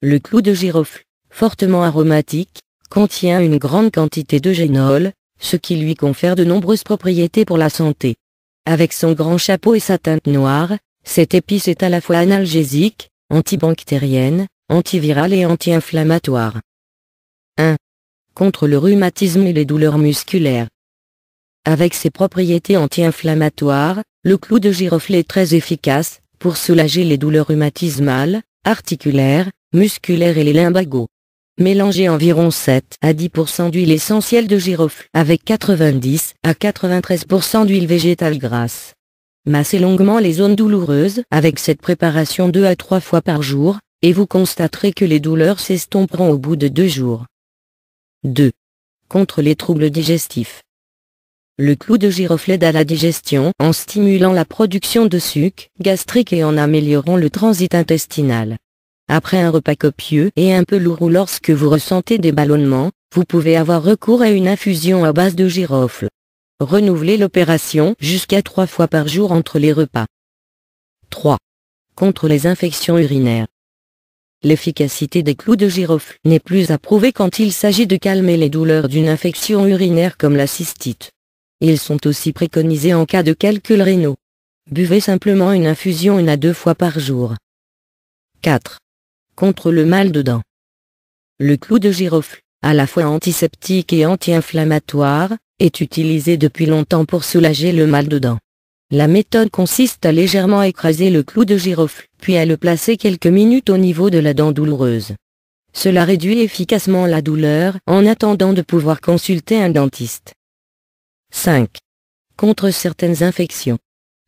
Le clou de girofle, fortement aromatique, contient une grande quantité de génol, ce qui lui confère de nombreuses propriétés pour la santé. Avec son grand chapeau et sa teinte noire, cette épice est à la fois analgésique, antibactérienne, antivirale et anti-inflammatoire. 1. Contre le rhumatisme et les douleurs musculaires. Avec ses propriétés anti-inflammatoires, le clou de girofle est très efficace pour soulager les douleurs rhumatismales, articulaires, musculaire et les limbagos. Mélangez environ 7 à 10% d'huile essentielle de girofle avec 90 à 93% d'huile végétale grasse. Massez longuement les zones douloureuses avec cette préparation 2 à 3 fois par jour, et vous constaterez que les douleurs s'estomperont au bout de 2 jours. 2. Contre les troubles digestifs. Le clou de girofle aide à la digestion en stimulant la production de sucre gastrique et en améliorant le transit intestinal. Après un repas copieux et un peu lourd ou lorsque vous ressentez des ballonnements, vous pouvez avoir recours à une infusion à base de girofle. Renouvelez l'opération jusqu'à trois fois par jour entre les repas. 3. Contre les infections urinaires. L'efficacité des clous de girofle n'est plus approuvée quand il s'agit de calmer les douleurs d'une infection urinaire comme la cystite. Ils sont aussi préconisés en cas de calculs rénaux. Buvez simplement une infusion une à deux fois par jour. 4 contre le mal de dents. Le clou de girofle, à la fois antiseptique et anti-inflammatoire, est utilisé depuis longtemps pour soulager le mal de dents. La méthode consiste à légèrement écraser le clou de girofle, puis à le placer quelques minutes au niveau de la dent douloureuse. Cela réduit efficacement la douleur en attendant de pouvoir consulter un dentiste. 5. Contre certaines infections.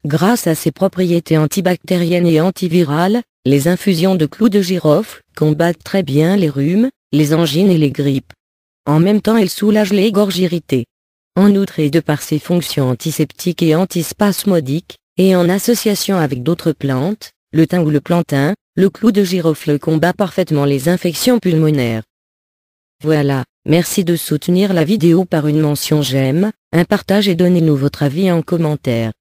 Grâce à ses propriétés antibactériennes et antivirales, les infusions de clous de girofle combattent très bien les rhumes, les angines et les grippes. En même temps, elles soulagent les gorges irritées. En outre et de par ses fonctions antiseptiques et antispasmodiques, et en association avec d'autres plantes, le thym ou le plantain, le clou de girofle combat parfaitement les infections pulmonaires. Voilà, merci de soutenir la vidéo par une mention j'aime, un partage et donnez-nous votre avis en commentaire.